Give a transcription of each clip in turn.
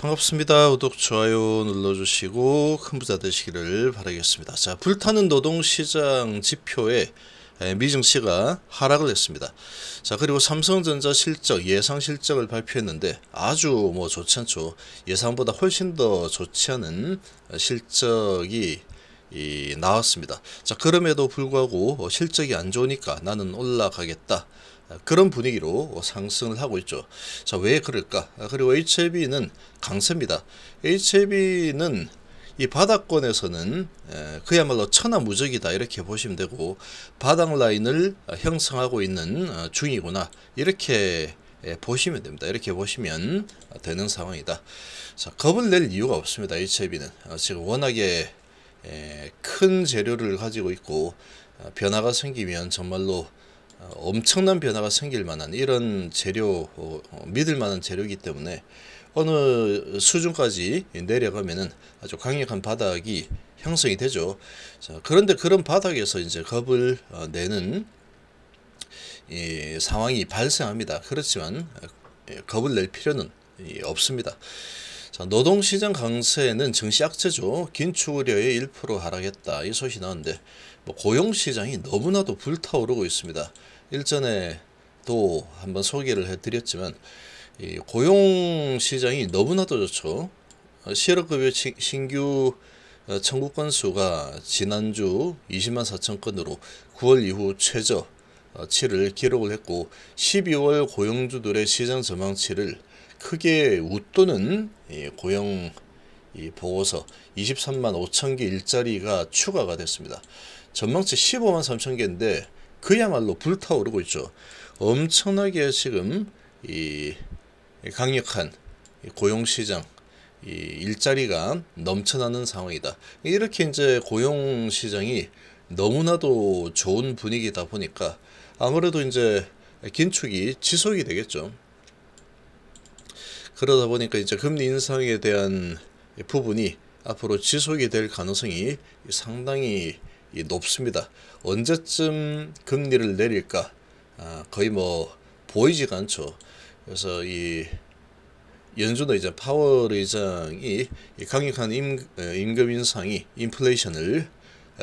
반갑습니다. 구독, 좋아요 눌러주시고 큰 부자 되시기를 바라겠습니다. 자, 불타는 노동시장 지표에 미증시가 하락을 했습니다. 자, 그리고 삼성전자 실적, 예상 실적을 발표했는데 아주 뭐 좋지 않죠. 예상보다 훨씬 더 좋지 않은 실적이 나왔습니다. 자, 그럼에도 불구하고 뭐 실적이 안 좋으니까 나는 올라가겠다. 그런 분위기로 상승을 하고 있죠. 자, 왜 그럴까? 그리고 HLB는 강세입니다. HLB는 이 바닥권에서는 그야말로 천하무적이다 이렇게 보시면 되고 바닥 라인을 형성하고 있는 어, 중이구나 이렇게 보시면 됩니다. 이렇게 보시면 되는 상황이다. 자, 겁을 낼 이유가 없습니다. HLB는 어, 지금 워낙에 큰 재료를 가지고 있고 어, 변화가 생기면 정말로 어, 엄청난 변화가 생길 만한 이런 재료 어, 어, 믿을 만한 재료이기 때문에 어느 수준까지 내려가면은 아주 강력한 바닥이 형성이 되죠. 자, 그런데 그런 바닥에서 이제 겁을 내는 상황이 발생합니다. 그렇지만 예, 겁을 낼 필요는 없습니다. 자, 노동시장 강세는 증시 약세죠. 긴축 우려에 1% 하락했다. 이 소식이 나왔는데 뭐 고용시장이 너무나도 불타오르고 있습니다. 일전에도 한번 소개를 해드렸지만 이 고용시장이 너무나도 좋죠. 실업급여 신규 어, 청구 건수가 지난주 20만 4천 건으로 9월 이후 최저치를 어, 기록을 했고 12월 고용주들의 시장 전망치를 크게 웃도는 예, 고용 보고서 23만 5천 개 일자리가 추가가 됐습니다. 전망치 15만 3천 개인데 그야말로 불타오르고 있죠. 엄청나게 지금 이 강력한 고용시장 일자리가 넘쳐나는 상황이다. 이렇게 이제 고용시장이 너무나도 좋은 분위기다 보니까 아무래도 이제 긴축이 지속이 되겠죠. 그러다 보니까 이제 금리 인상에 대한 부분이 앞으로 지속이 될 가능성이 상당히 높습니다. 언제쯤 금리를 내릴까? 아, 거의 뭐 보이지가 않죠. 그래서 이 연준의 이제 파월 의장이 강력한 임, 어, 임금 인상이 인플레이션을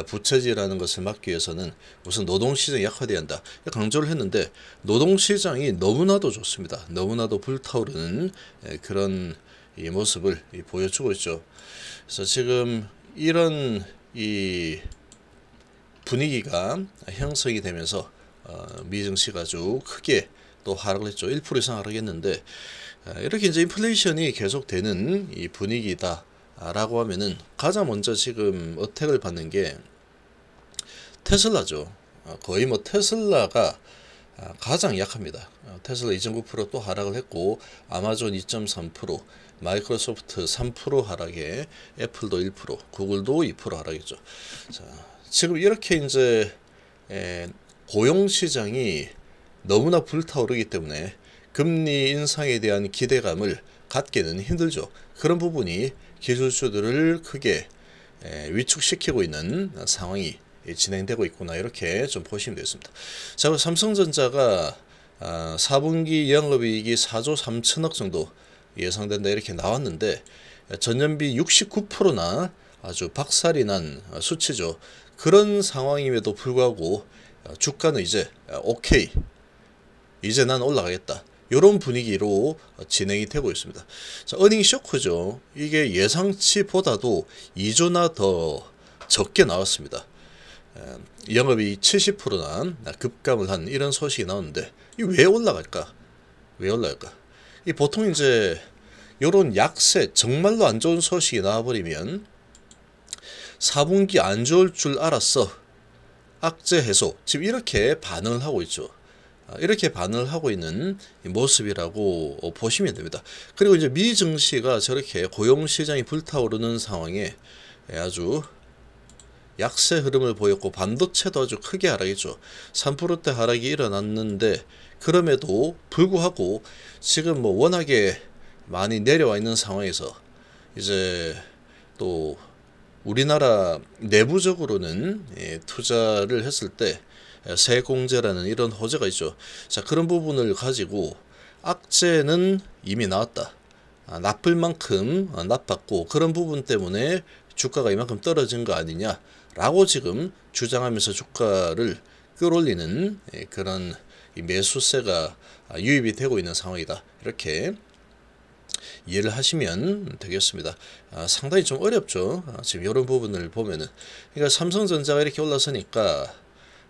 부채질하는 것을 막기 위해서는 우선 노동시장이 약화돼야 한다. 강조를 했는데 노동시장이 너무나도 좋습니다. 너무나도 불타오르는 예, 그런 이 모습을 보여주고 있죠. 그래서 지금 이런 이 분위기가 형성이 되면서 어, 미증시가 아주 크게 또 하락을 했죠. 1% 이상 하락했는데 아, 이렇게 이제 인플레이션이 계속되는 이 분위기다. 라고 하면은 가장 먼저 지금 어택을 받는 게 테슬라죠. 아, 거의 뭐 테슬라가 아, 가장 약합니다. 아, 테슬라 2.9%또 하락을 했고 아마존 2.3%, 마이크로소프트 3% 하락에 애플도 1%, 구글도 2% 하락했죠. 자, 지금 이렇게 이제 고용 시장이 너무나 불타오르기 때문에 금리 인상에 대한 기대감을 갖기는 힘들죠. 그런 부분이 기술주들을 크게 위축시키고 있는 상황이 진행되고 있구나 이렇게 좀 보시면 되겠습니다. 자, 삼성전자가 4분기 아, 영업이익이 4조 3천억 정도 예상된다 이렇게 나왔는데 전년비 69%나 아주 박살이 난 수치죠. 그런 상황임에도 불구하고 어, 주가는 이제 어, 오케이 이제 난 올라가겠다. 이런 분위기로 진행이 되고 있습니다. 자, 어닝 쇼크죠. 이게 예상치보다도 2조나 더 적게 나왔습니다. 영업이 70%나 급감을 한 이런 소식이 나오는데 왜 올라갈까? 왜 올라갈까? 이 보통 이제 이런 약세 정말로 안 좋은 소식이 나와버리면 4분기 안 좋을 줄 알았어. 악재 해소. 지금 이렇게 반응을 하고 있죠. 아, 이렇게 반응을 하고 있는 모습이라고 어, 보시면 됩니다. 그리고 이제 미 증시가 저렇게 고용 시장이 불타오르는 상황에 아주 약세 흐름을 보였고 반도체도 아주 크게 하락이죠. 3%대 하락이 일어났는데 그럼에도 불구하고 지금 뭐 워낙에 많이 내려와 있는 상황에서 이제 또 우리나라 내부적으로는 예, 투자를 했을 때 세공제라는 이런 호재가 있죠. 자 그런 부분을 가지고 악재는 이미 나왔다. 아, 나쁠 만큼 아, 어, 나빴고 그런 부분 때문에 주가가 이만큼 떨어진 거 아니냐라고 지금 주장하면서 주가를 끌어올리는 예, 그런 이 매수세가 아, 유입이 되고 있는 상황이다. 이렇게 이해를 하시면 되겠습니다. 아, 상당히 좀 어렵죠. 아, 지금 이런 부분을 보면은. 그러니까 삼성전자가 이렇게 올라서니까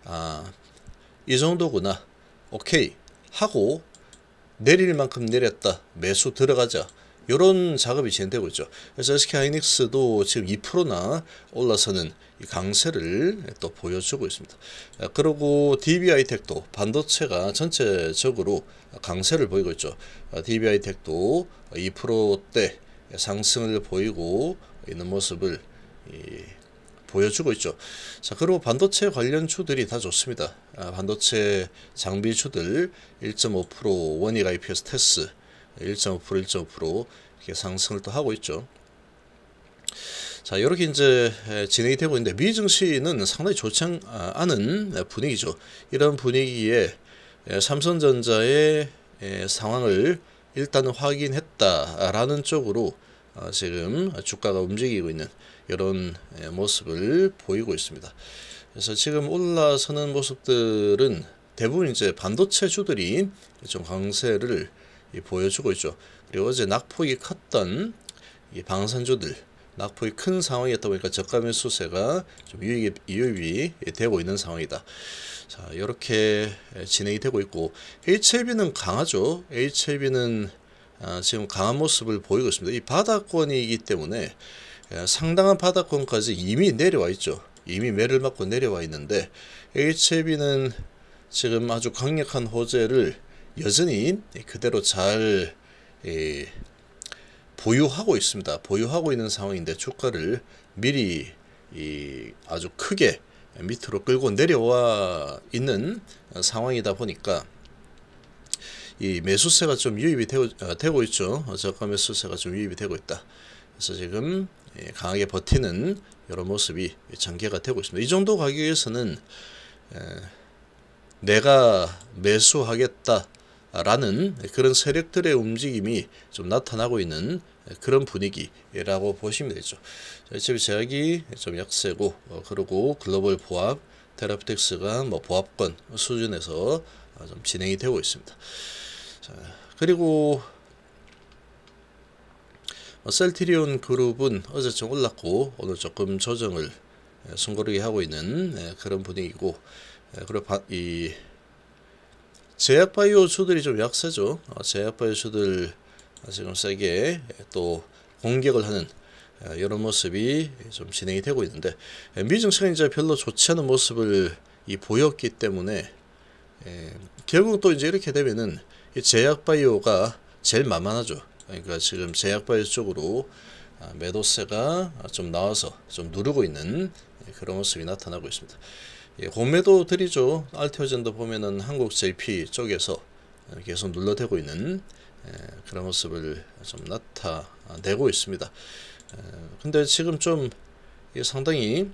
아, 이 정도구나. 오케이. 하고 내릴 만큼 내렸다. 매수 들어가자. 이런 작업이 진행되고 있죠. 그래서 SK 하이닉스도 지금 2%나 올라서는 강세를 또 보여주고 있습니다. 아, 그리고 DBI텍도 반도체가 전체적으로 강세를 보이고 있죠. DBI텍도 아, 2%대 상승을 보이고 있는 모습을 보여주고 있죠. 자, 그리고 반도체 관련 추들이 다 좋습니다. 아, 반도체 장비 추들 1.5% 원익 IPS 테스 1.5% 1.5% 이렇게 상승을 또 하고 있죠. 자, 이렇게 이제 진행이 되고 있는데 미 증시는 상당히 좋지 아, 않은 분위기죠. 이런 분위기에 삼성전자의 상황을 일단 확인했다라는 쪽으로 어, 지금 주가가 움직이고 있는 이런 예, 모습을 보이고 있습니다. 그래서 지금 올라서는 모습들은 대부분 이제 반도체 주들이 좀 강세를 보여주고 있죠. 그리고 어제 낙폭이 컸던 방산주들 낙폭이 큰 상황이었다 보니까 저가 매수세가 좀 유입이, 유입이 되고 있는 상황이다. 자 이렇게 예, 진행이 되고 있고 HLB는 강하죠. HLB는 아, 지금 강한 모습을 보이고 있습니다. 이 바닥권이기 때문에 예, 상당한 바닥권까지 이미 내려와 있죠. 이미 매를 맞고 내려와 있는데 HB는 지금 아주 강력한 호재를 여전히 그대로 잘 예, 보유하고 있습니다. 보유하고 있는 상황인데 주가를 미리 이, 아주 크게 밑으로 끌고 내려와 있는 상황이다 보니까 이 매수세가 좀 유입이 되고, 아, 되고 있죠. 저가 매수세가 좀 유입이 되고 있다. 그래서 지금 예, 강하게 버티는 이런 모습이 전개가 되고 있습니다. 이 정도 가격에서는 에, 내가 매수하겠다라는 그런 세력들의 움직임이 좀 나타나고 있는 그런 분위기라고 보시면 되죠. 지금 제약이 좀 약세고 어, 그리고 글로벌 보합 테라프텍스가 뭐 보합권 수준에서 어, 좀 진행이 되고 있습니다. 자, 그리고 어, 셀트리온 그룹은 어제 좀 올랐고 오늘 조금 조정을 숨고르게 예, 하고 있는 예, 그런 분위기고 예, 그리고 이 제약바이오주들이 좀 약세죠. 어, 제약바이오주들 지금 세게 또 공격을 하는 이런 모습이 좀 진행이 되고 있는데 미증시가 이제 별로 좋지 않은 모습을 이 보였기 때문에 결국 또 이제 이렇게 되면은 제약바이오가 제일 만만하죠. 그러니까 지금 제약바이오 쪽으로 아, 매도세가 좀 나와서 좀 누르고 있는 그런 모습이 나타나고 있습니다. 예, 공매도들이죠. 알테오젠도 보면은 한국 JP 쪽에서 계속 눌러대고 있는 예, 그런 모습을 좀 나타내고 있습니다. 예, 근데 지금 좀 상당히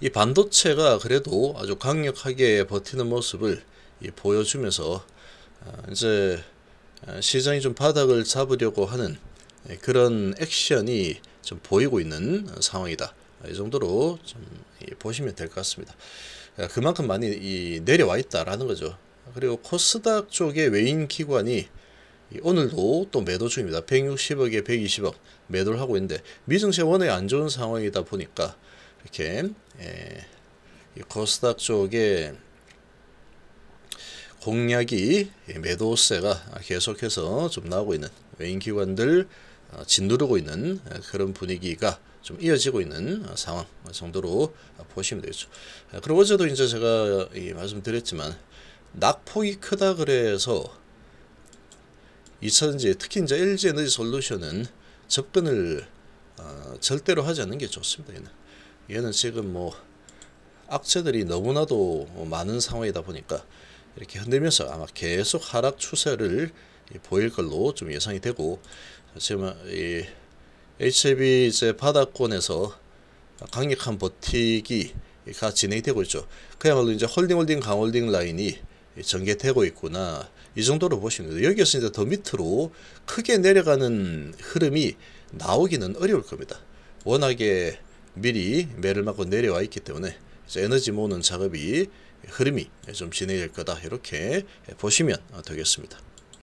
이 반도체가 그래도 아주 강력하게 버티는 모습을 예, 보여주면서 아, 이제 아, 시장이 좀 바닥을 잡으려고 하는 예, 그런 액션이 좀 보이고 있는 상황이다. 아, 이 정도로 좀 예, 보시면 될 것 같습니다. 그만큼 많이 내려와 있다라는 거죠. 그리고 코스닥 쪽의 외인 기관이 오늘도 또 매도 중입니다. 160억에 120억 매도를 하고 있는데 미증시 원에 안 좋은 상황이다 보니까 이렇게 코스닥 쪽에 공략이 매도세가 계속해서 좀 나오고 있는 외인 기관들 어, 짓누르고 있는 그런 분위기가 좀 이어지고 있는 어, 상황 정도로 보시면 되겠죠. 그리고 어제도 이제 제가 말씀드렸지만 낙폭이 크다 그래서 2차전지 특히 이제 LG 에너지 솔루션은 접근을 어, 절대로 하지 않는 게 좋습니다. 얘는, 얘는 지금 뭐 악재들이 너무나도 많은 상황이다 보니까 이렇게 흔들면서 아마 계속 하락 추세를 보일 걸로 좀 예상이 되고 지금 이 HB 이제 바닥권에서 강력한 버티기가 진행되고 있죠. 그야말로 이제 홀딩 홀딩 강홀딩 라인이 전개되고 있구나 이 정도로 보시면 돼요. 여기에서 이제 더 밑으로 크게 내려가는 흐름이 나오기는 어려울 겁니다. 워낙에 미리 매를 맞고 내려와 있기 때문에 이제 에너지 모으는 작업이 흐름이 좀 진행될 거다 이렇게 보시면 되겠습니다.